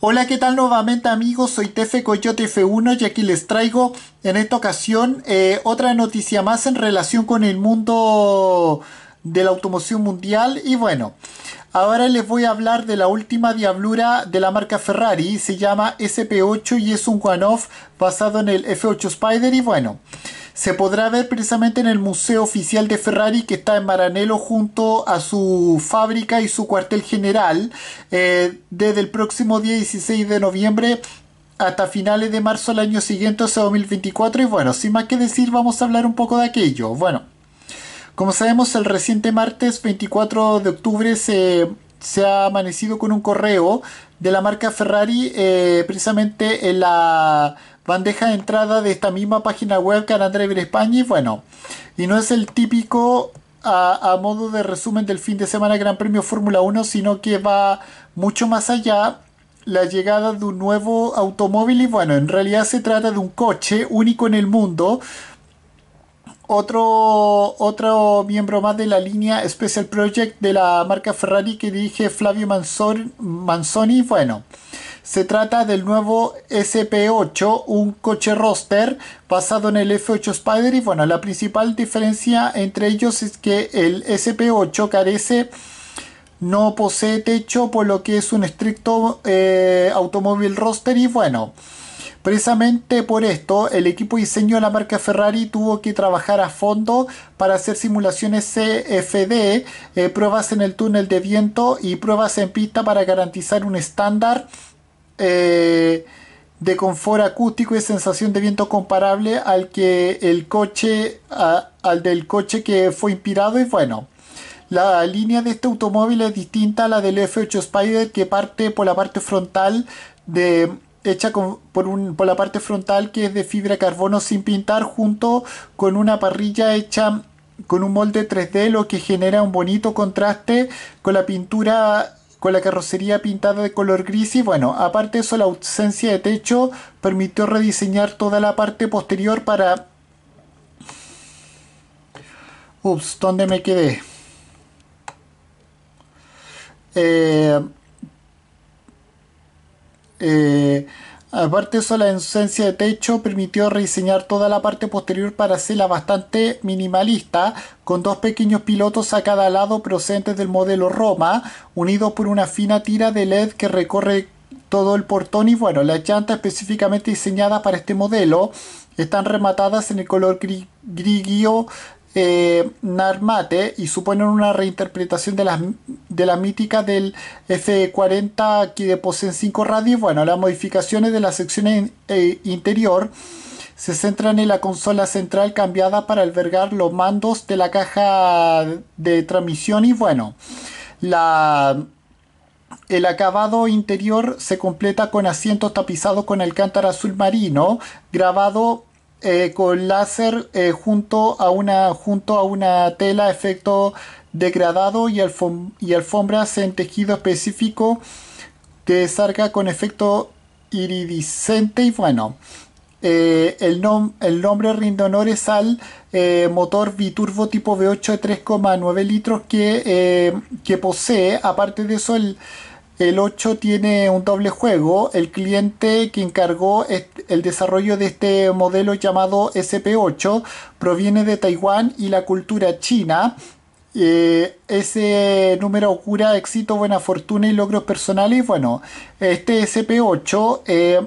Hola, ¿qué tal nuevamente amigos? Soy Tefe Coyote F1 y aquí les traigo en esta ocasión eh, otra noticia más en relación con el mundo de la automoción mundial y bueno, ahora les voy a hablar de la última diablura de la marca Ferrari, se llama SP8 y es un one-off basado en el F8 Spider y bueno se podrá ver precisamente en el Museo Oficial de Ferrari que está en Maranello junto a su fábrica y su cuartel general eh, desde el próximo día 16 de noviembre hasta finales de marzo del año siguiente, o sea 2024. Y bueno, sin más que decir, vamos a hablar un poco de aquello. Bueno, como sabemos, el reciente martes 24 de octubre se se ha amanecido con un correo de la marca Ferrari eh, precisamente en la bandeja de entrada de esta misma página web Andrés Driver España y bueno, y no es el típico a, a, modo de resumen del fin de semana Gran Premio Fórmula 1, sino que va mucho más allá la llegada de un nuevo automóvil y bueno, en realidad se trata de un coche único en el mundo otro, otro miembro más de la línea Special Project de la marca Ferrari que dirige Flavio Manzoni. Bueno, se trata del nuevo SP8, un coche roster basado en el F8 Spider. Y bueno, la principal diferencia entre ellos es que el SP8 carece, no posee techo, por lo que es un estricto eh, automóvil roster. Y bueno. Precisamente por esto, el equipo de diseño de la marca Ferrari tuvo que trabajar a fondo para hacer simulaciones CFD, eh, pruebas en el túnel de viento y pruebas en pista para garantizar un estándar eh, de confort acústico y sensación de viento comparable al que el coche al del coche que fue inspirado y bueno. La línea de este automóvil es distinta a la del F8 Spider que parte por la parte frontal de hecha por, la parte frontal que es de fibra carbono sin pintar junto con una parrilla hecha con un molde 3D lo que genera un bonito contraste con la pintura con la carrocería pintada de color gris y bueno, aparte de eso la ausencia de techo permitió rediseñar toda la parte posterior para... Ups, ¿dónde me quedé? eh, eh Aparte de eso, la ausencia de techo permitió rediseñar toda la parte posterior para hacerla bastante minimalista, con dos pequeños pilotos a cada lado procedentes del modelo Roma, unidos por una fina tira de LED que recorre todo el portón y bueno, las llantas específicamente diseñadas para este modelo están rematadas en el color grigio eh, Narmate y suponen una reinterpretación de, de la mítica del F40 que poseen 5 radios. Bueno, las modificaciones de la sección eh, interior se centran en la consola central cambiada para albergar los mandos de la caja de transmisión y bueno, la, el acabado interior se completa con asientos tapizados con alcántara azul marino grabado eh, con láser eh, junto, a una, junto a una tela efecto degradado y, alfom y alfombras en tejido específico que sarga con efecto iridiscente y bueno. Eh, el, el, nombre rinde honores al motor biturbo tipo V8 de 3,9 litros que, que posee. Aparte de eso, el, el 8 tiene un doble juego. El cliente que encargó el desarrollo de este modelo llamado SP8 proviene de Taiwán y la cultura china. Eh, ese número augura éxito, buena fortuna y logros personales. Bueno, este SP8 eh,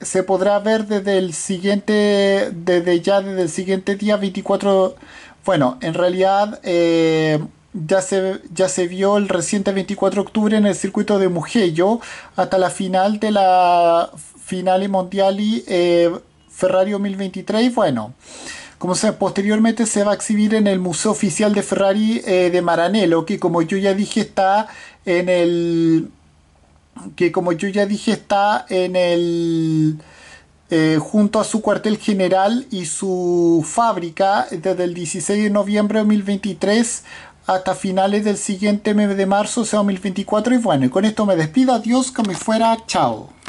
se podrá ver desde el siguiente, desde ya desde el siguiente día 24. Bueno, en realidad. Eh, ya se, ya se vio el reciente 24 de octubre en el circuito de Mugello hasta la final de la Finale Mondiali eh, Ferrari 2023. Bueno, como se posteriormente se va a exhibir en el Museo Oficial de Ferrari eh, de Maranello, que como yo ya dije está en el que como yo ya dije está en el eh, junto a su cuartel general y su fábrica desde el 16 de noviembre de 2023 hasta finales del siguiente mes de marzo, sea 2024. Y bueno, y con esto me despido. Adiós, que me fuera. Chao.